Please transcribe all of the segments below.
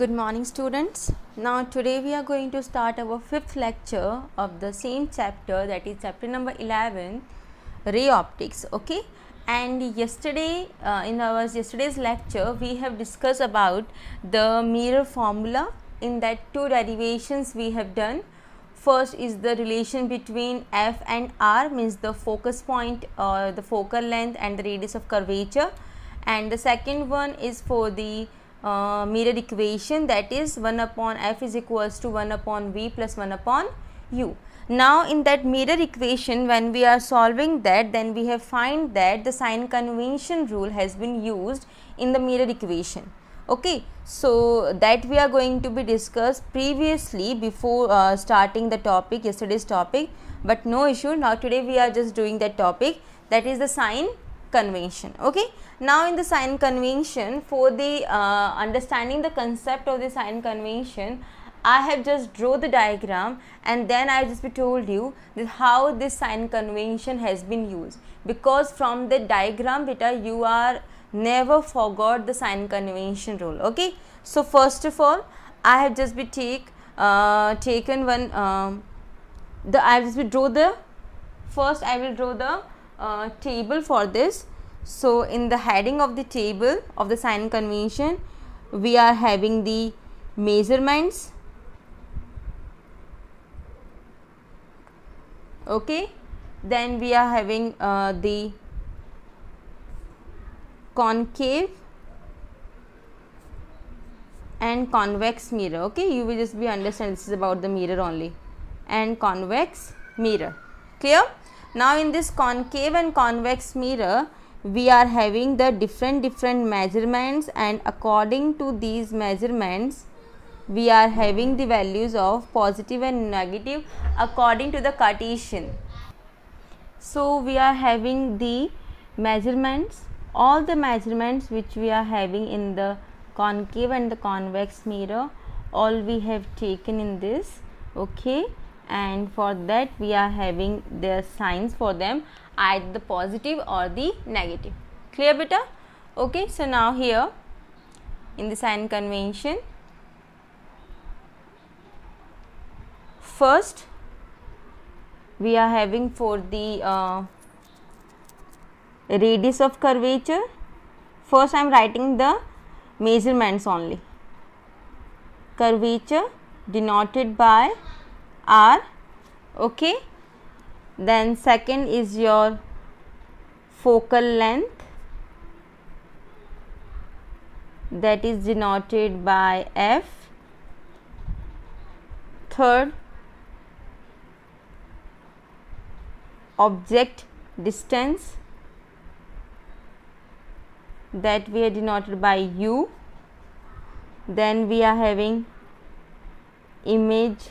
good morning students now today we are going to start our fifth lecture of the same chapter that is chapter number 11 ray optics okay and yesterday uh, in our yesterday's lecture we have discussed about the mirror formula in that two derivations we have done first is the relation between f and r means the focus point or the focal length and the radius of curvature and the second one is for the uh, mirror equation that is 1 upon f is equals to 1 upon v plus 1 upon u. Now, in that mirror equation when we are solving that then we have find that the sign convention rule has been used in the mirror equation. Okay. So, that we are going to be discussed previously before uh, starting the topic yesterday's topic, but no issue now today we are just doing that topic that is the sign convention okay now in the sign convention for the uh, understanding the concept of the sign convention I have just draw the diagram and then I just told you how this sign convention has been used because from the diagram beta, you are never forgot the sign convention rule okay so first of all I have just be take uh, taken one um, the I will draw the first I will draw the uh, table for this so in the heading of the table of the sign convention we are having the measurements okay then we are having uh, the concave and convex mirror okay you will just be understand this is about the mirror only and convex mirror clear now in this concave and convex mirror, we are having the different different measurements and according to these measurements, we are having the values of positive and negative according to the Cartesian. So we are having the measurements, all the measurements which we are having in the concave and the convex mirror, all we have taken in this, okay and for that we are having their signs for them either the positive or the negative clear beta okay so now here in the sign convention first we are having for the uh, radius of curvature first i am writing the measurements only curvature denoted by r okay then second is your focal length that is denoted by f third object distance that we are denoted by u then we are having image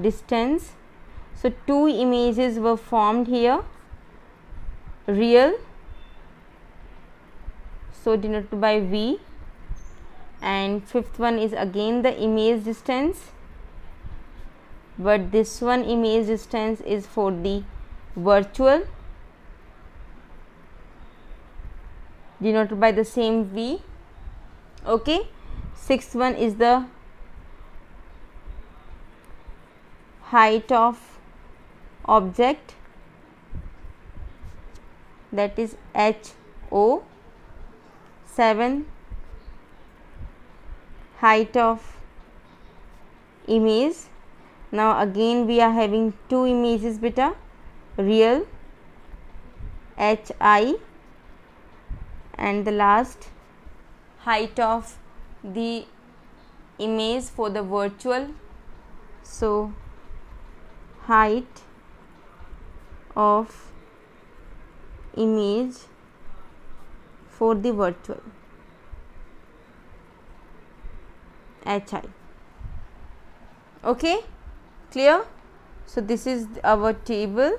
distance so two images were formed here real so denoted by v and fifth one is again the image distance but this one image distance is for the virtual denoted by the same v okay sixth one is the height of object that is h o 7 height of image now again we are having two images beta real h i and the last height of the image for the virtual so height of image for the virtual hi okay clear so this is our table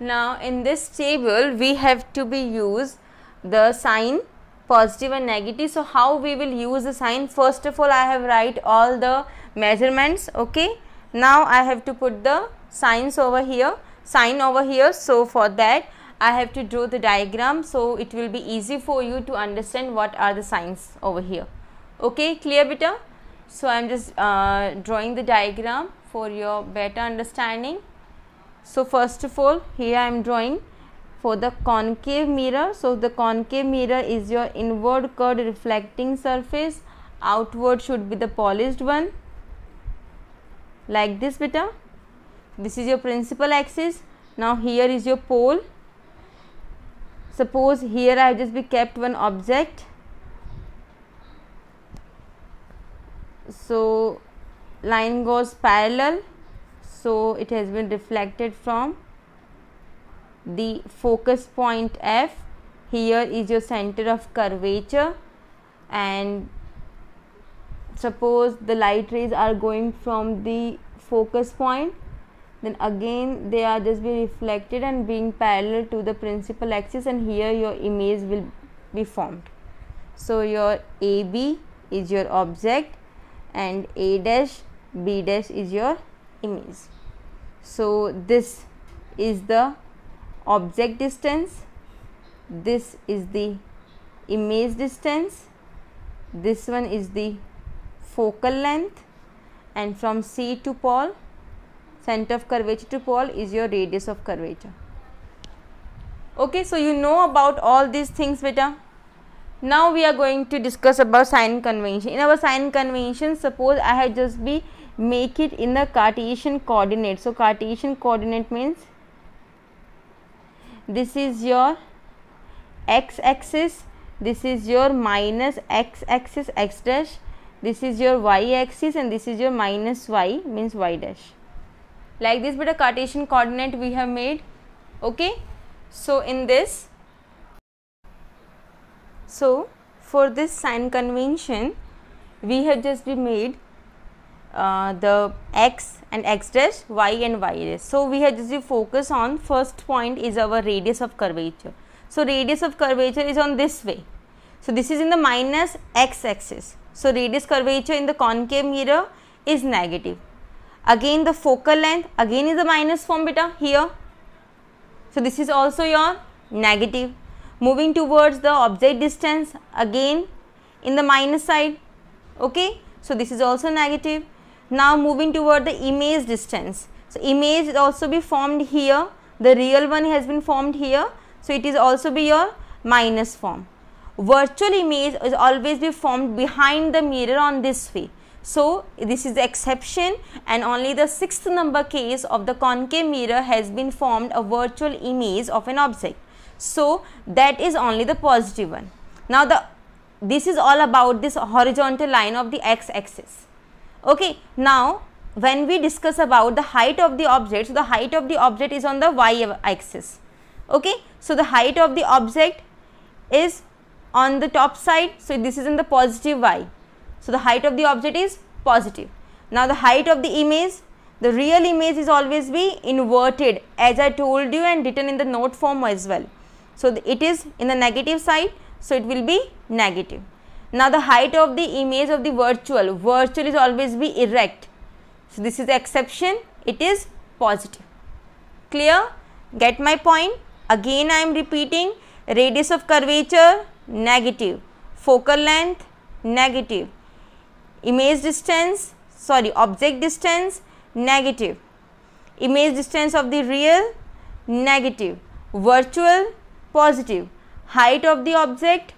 now in this table we have to be use the sign positive and negative so how we will use the sign first of all i have write all the measurements okay now i have to put the signs over here sign over here so for that i have to draw the diagram so it will be easy for you to understand what are the signs over here okay clear beta so i am just uh, drawing the diagram for your better understanding so first of all here i am drawing for the concave mirror so the concave mirror is your inward curved reflecting surface outward should be the polished one like this beta this is your principal axis now here is your pole suppose here i just be kept one object so line goes parallel so it has been reflected from the focus point F here is your center of curvature and suppose the light rays are going from the focus point then again they are just be reflected and being parallel to the principal axis and here your image will be formed so your AB is your object and A dash B dash is your image so this is the object distance this is the image distance this one is the focal length and from C to pole center of curvature to pole is your radius of curvature okay so you know about all these things beta now we are going to discuss about sign convention in our sign convention suppose i have just be make it in the cartesian coordinate so cartesian coordinate means this is your x axis this is your minus x axis x dash this is your y axis and this is your minus y means y dash like this but a cartesian coordinate we have made okay so in this so for this sign convention we have just made uh, the x and x dash y and y dash so we have to focus on first point is our radius of curvature so radius of curvature is on this way so this is in the minus x axis so radius curvature in the concave mirror is negative again the focal length again is the minus form beta here so this is also your negative moving towards the object distance again in the minus side okay so this is also negative now moving toward the image distance. So image is also be formed here. The real one has been formed here. So it is also be your minus form. Virtual image is always be formed behind the mirror on this way. So this is the exception and only the sixth number case of the concave mirror has been formed a virtual image of an object. So that is only the positive one. Now the this is all about this horizontal line of the x axis okay now when we discuss about the height of the object so the height of the object is on the y axis okay so the height of the object is on the top side so this is in the positive y so the height of the object is positive now the height of the image the real image is always be inverted as i told you and written in the note form as well so the, it is in the negative side so it will be negative now the height of the image of the virtual virtual is always be erect so this is the exception it is positive clear get my point again i am repeating radius of curvature negative focal length negative image distance sorry object distance negative image distance of the real negative virtual positive height of the object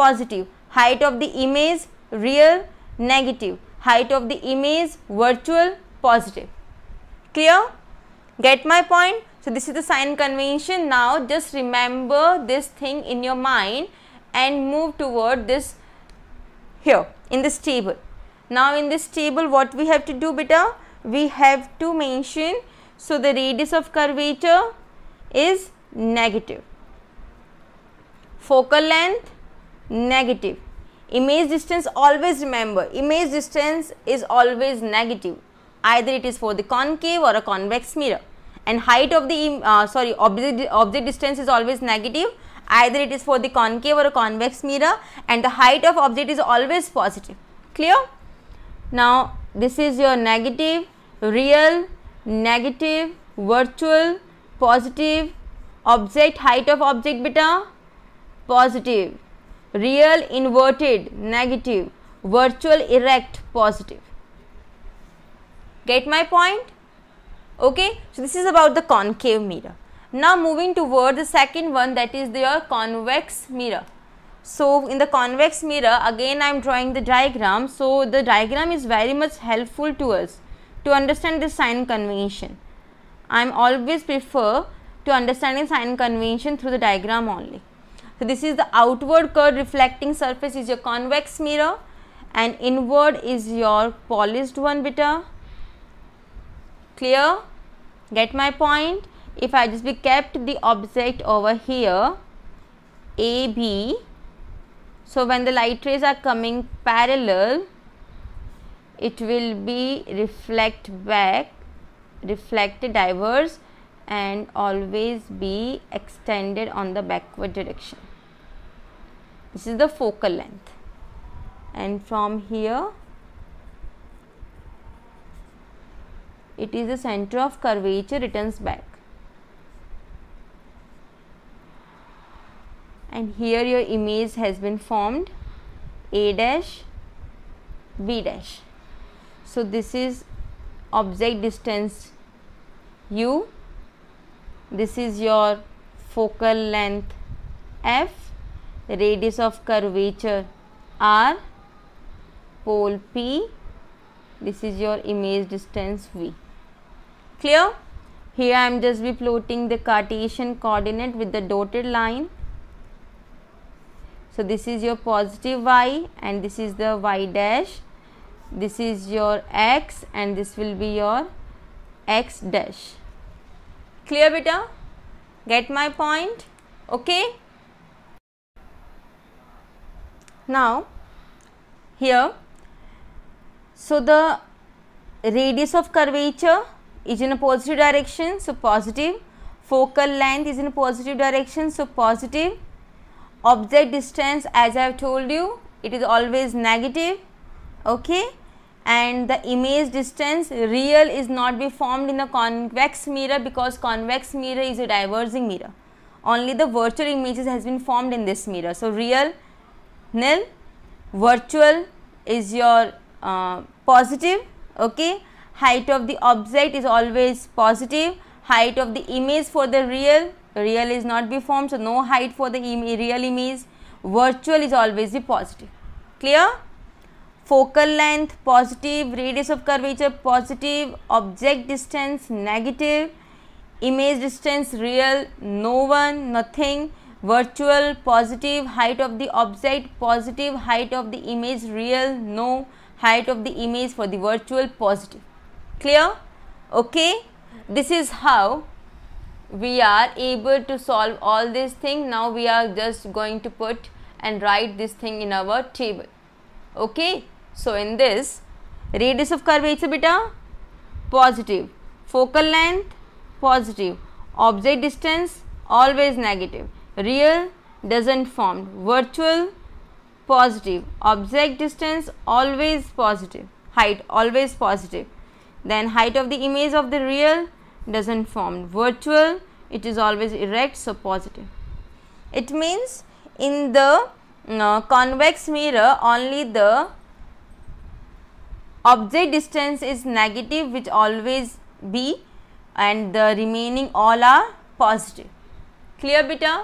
positive height of the image real negative height of the image virtual positive clear get my point so this is the sign convention now just remember this thing in your mind and move toward this here in this table now in this table what we have to do beta we have to mention so the radius of curvature is negative focal length negative image distance always remember image distance is always negative either it is for the concave or a convex mirror and height of the uh, sorry object, object distance is always negative either it is for the concave or a convex mirror and the height of object is always positive clear now this is your negative real negative virtual positive object height of object beta positive real inverted negative, virtual erect positive. Get my point? Okay, so this is about the concave mirror. Now moving toward the second one that is your convex mirror. So in the convex mirror again I am drawing the diagram. So the diagram is very much helpful to us to understand the sign convention. I am always prefer to understanding sign convention through the diagram only. So, this is the outward curved reflecting surface is your convex mirror and inward is your polished one beta. Clear? Get my point? If I just be kept the object over here AB. So, when the light rays are coming parallel, it will be reflect back, reflected, diverge and always be extended on the backward direction. This is the focal length and from here it is the center of curvature returns back and here your image has been formed a dash b dash so this is object distance u this is your focal length f radius of curvature r pole p this is your image distance v clear here i am just be plotting the cartesian coordinate with the dotted line so this is your positive y and this is the y dash this is your x and this will be your x dash clear beta get my point okay now, here, so the radius of curvature is in a positive direction, so positive, focal length is in a positive direction, so positive, object distance as I have told you, it is always negative, okay, and the image distance real is not be formed in a convex mirror because convex mirror is a diverging mirror only the virtual images has been formed in this mirror so real nil virtual is your uh, positive okay height of the object is always positive height of the image for the real real is not be formed so no height for the Im real image virtual is always the positive clear focal length positive radius of curvature positive object distance negative image distance real no one nothing virtual positive height of the object positive height of the image real no height of the image for the virtual positive clear okay this is how we are able to solve all this thing now we are just going to put and write this thing in our table okay so in this radius of curvature beta positive focal length positive object distance always negative real doesn't form virtual positive object distance always positive height always positive then height of the image of the real doesn't form virtual it is always erect so positive it means in the uh, convex mirror only the object distance is negative which always be and the remaining all are positive clear beta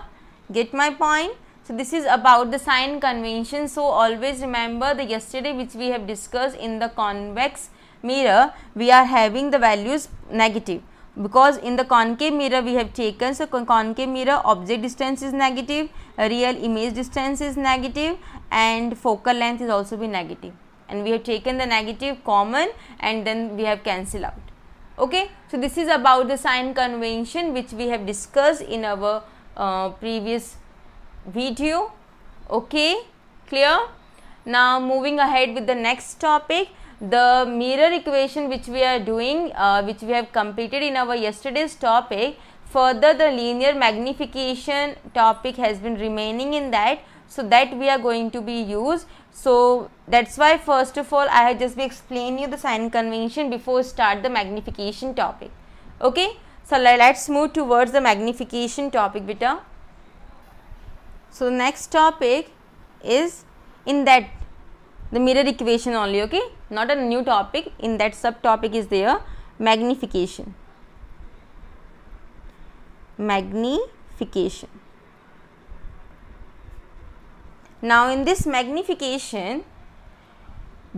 Get my point? So this is about the sign convention. So always remember the yesterday which we have discussed in the convex mirror we are having the values negative because in the concave mirror we have taken so concave mirror object distance is negative real image distance is negative and focal length is also be negative and we have taken the negative common and then we have cancelled out okay so this is about the sign convention which we have discussed in our uh, previous video okay clear now moving ahead with the next topic the mirror equation which we are doing uh, which we have completed in our yesterday's topic further the linear magnification topic has been remaining in that so that we are going to be used so that's why first of all i have just explained you the sign convention before start the magnification topic okay so, let's move towards the magnification topic beta. So, next topic is in that the mirror equation only okay not a new topic in that subtopic is there magnification magnification now in this magnification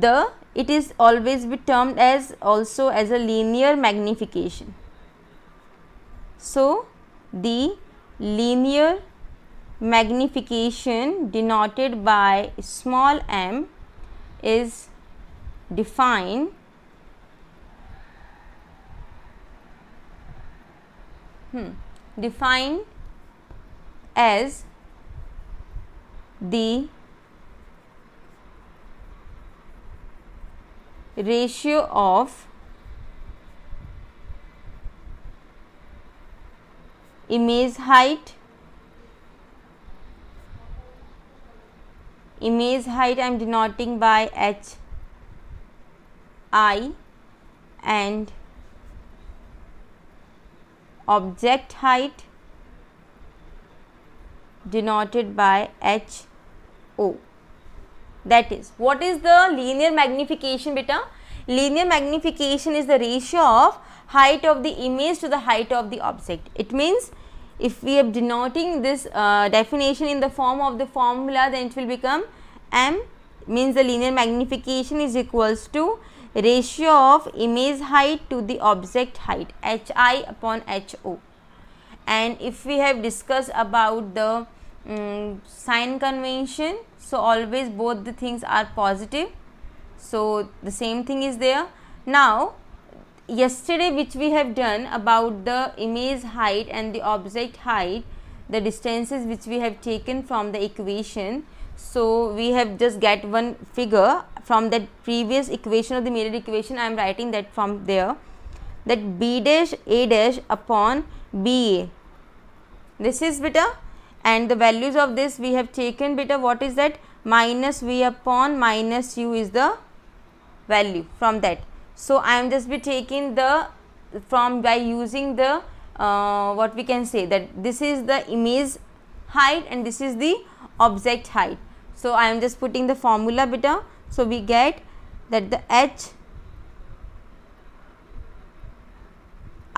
the it is always be termed as also as a linear magnification so, the linear magnification denoted by small m is defined hmm, defined as the ratio of image height image height I am denoting by H I and object height denoted by H O. That is, what is the linear magnification beta? Linear magnification is the ratio of height of the image to the height of the object. It means if we are denoting this uh, definition in the form of the formula then it will become m means the linear magnification is equals to ratio of image height to the object height hi upon ho and if we have discussed about the um, sign convention so always both the things are positive so the same thing is there now yesterday which we have done about the image height and the object height the distances which we have taken from the equation so we have just get one figure from that previous equation of the mirror equation i am writing that from there that b dash a dash upon b a this is beta and the values of this we have taken beta what is that minus v upon minus u is the value from that so i am just be taking the from by using the uh, what we can say that this is the image height and this is the object height so i am just putting the formula beta so we get that the h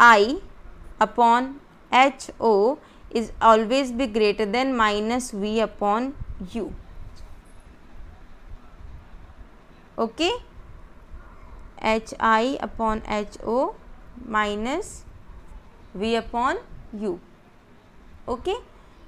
i upon h o is always be greater than minus v upon u okay HI upon HO minus V upon U. Okay.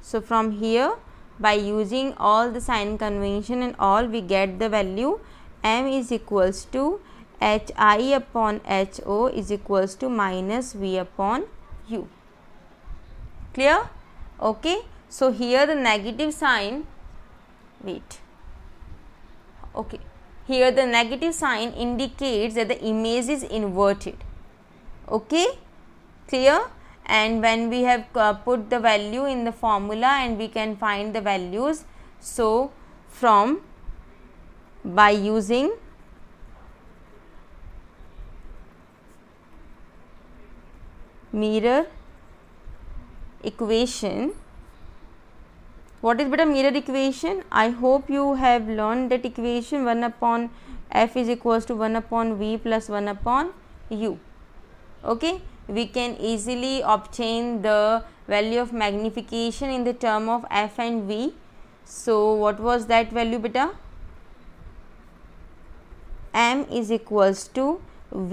So, from here by using all the sign convention and all we get the value M is equals to HI upon HO is equals to minus V upon U. Clear? Okay. So, here the negative sign, wait, okay, here the negative sign indicates that the image is inverted. Okay, clear? And when we have uh, put the value in the formula and we can find the values. So, from by using mirror equation what is beta mirror equation i hope you have learned that equation 1 upon f is equals to 1 upon v plus 1 upon u okay we can easily obtain the value of magnification in the term of f and v so what was that value beta m is equals to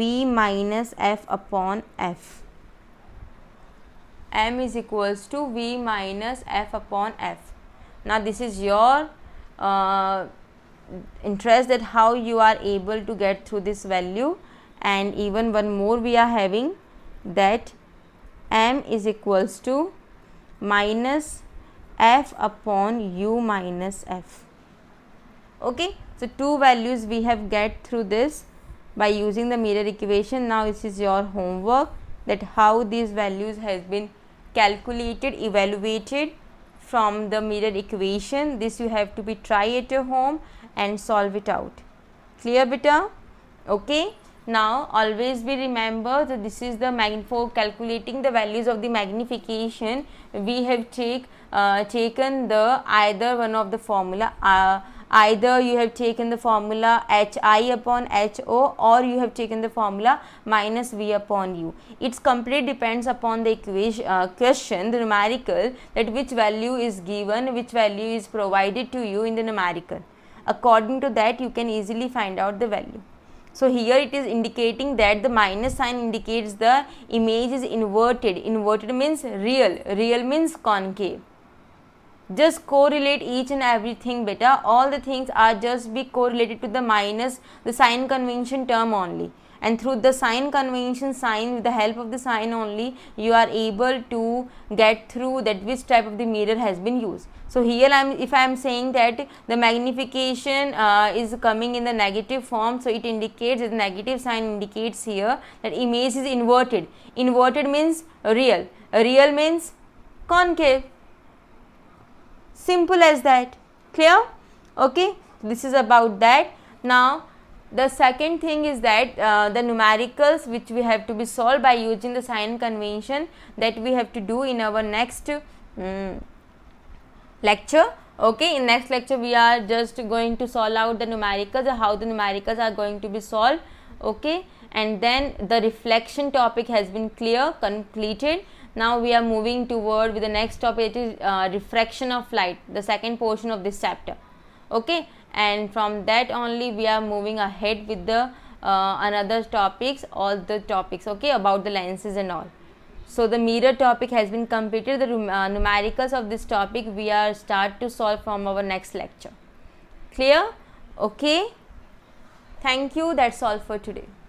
v minus f upon f m is equals to v minus f upon f now this is your uh, interest that how you are able to get through this value and even one more we are having that m is equals to minus f upon u minus f okay so two values we have get through this by using the mirror equation now this is your homework that how these values has been calculated evaluated from the mirror equation this you have to be try at your home and solve it out clear beta okay now always we remember that this is the mag for calculating the values of the magnification we have take uh, taken the either one of the formula uh, either you have taken the formula hi upon ho or you have taken the formula minus v upon u it's complete depends upon the equation uh, question the numerical that which value is given which value is provided to you in the numerical according to that you can easily find out the value so here it is indicating that the minus sign indicates the image is inverted. Inverted means real, real means concave just correlate each and everything beta all the things are just be correlated to the minus the sign convention term only and through the sign convention sign with the help of the sign only you are able to get through that which type of the mirror has been used so here i am if i am saying that the magnification uh, is coming in the negative form so it indicates the negative sign indicates here that image is inverted inverted means real real means concave simple as that clear okay this is about that now the second thing is that uh, the numericals which we have to be solved by using the sign convention that we have to do in our next um, lecture okay in next lecture we are just going to solve out the numericals how the numericals are going to be solved okay and then the reflection topic has been clear completed now we are moving toward with the next topic it is uh, refraction of light the second portion of this chapter okay and from that only we are moving ahead with the uh, another topics all the topics okay about the lenses and all so the mirror topic has been completed the uh, numericals of this topic we are start to solve from our next lecture clear okay thank you that's all for today